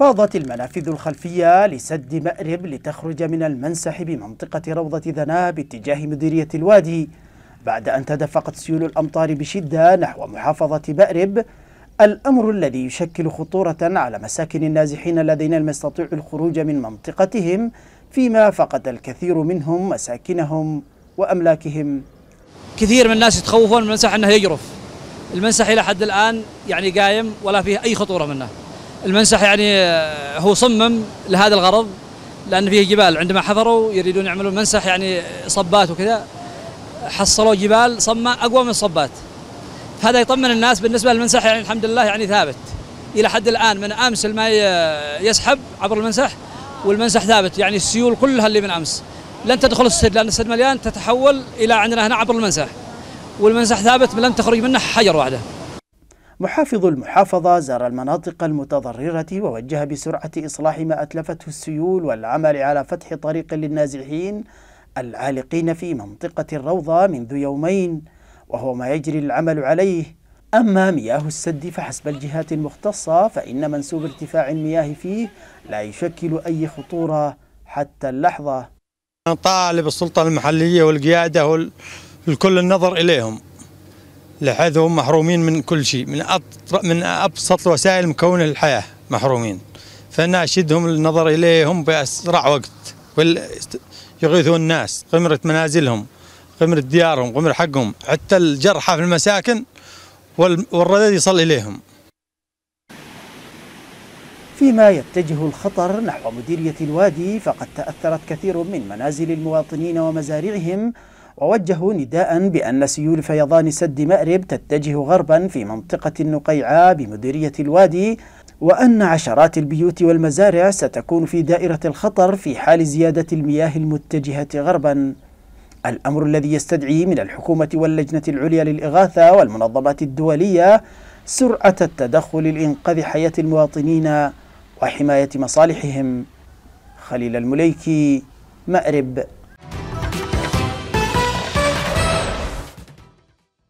فاضت المنافذ الخلفية لسد مأرب لتخرج من المنسح بمنطقة روضة ذناب باتجاه مديرية الوادي بعد أن تدفقت سيول الأمطار بشدة نحو محافظة مأرب الأمر الذي يشكل خطورة على مساكن النازحين الذين لم يستطيعوا الخروج من منطقتهم فيما فقد الكثير منهم مساكنهم وأملاكهم كثير من الناس يتخوفون من المنسح أنه يجرف المنسح إلى حد الآن يعني قايم ولا فيه أي خطورة منه المنسح يعني آه، هو صمم لهذا الغرض لان فيه جبال عندما حفروا يريدون يعملون منسح يعني صبات وكذا حصلوا جبال صمة اقوى من الصبات هذا يطمن الناس بالنسبه للمنسح يعني الحمد لله يعني ثابت الى حد الان من امس الماء آه، يسحب عبر المنسح والمنسح ثابت يعني السيول كلها اللي من امس لن تدخل السد لان السد مليان تتحول الى عندنا هنا عبر المنسح والمنسح ثابت لن تخرج منه حجر واحده محافظ المحافظة زار المناطق المتضررة ووجه بسرعة إصلاح ما أتلفته السيول والعمل على فتح طريق للنازحين العالقين في منطقة الروضة منذ يومين وهو ما يجري العمل عليه أما مياه السد فحسب الجهات المختصة فإن منسوب ارتفاع المياه فيه لا يشكل أي خطورة حتى اللحظة طالب السلطة المحلية والقيادة والكل النظر إليهم لحد هم محرومين من كل شيء من من ابسط وسائل مكون الحياه محرومين فانا اشدهم النظر اليهم باسرع وقت يغيثون الناس قمره منازلهم قمره ديارهم قمره حقهم حتى الجرحى في المساكن والردد يصل اليهم فيما يتجه الخطر نحو مديرية الوادي فقد تأثرت كثير من منازل المواطنين ومزارعهم ووجهوا نداء بأن سيول فيضان سد مأرب تتجه غربا في منطقة النقيعة بمديرية الوادي وأن عشرات البيوت والمزارع ستكون في دائرة الخطر في حال زيادة المياه المتجهة غربا الأمر الذي يستدعي من الحكومة واللجنة العليا للإغاثة والمنظمات الدولية سرعة التدخل لإنقاذ حياة المواطنين وحماية مصالحهم خليل المليكي مأرب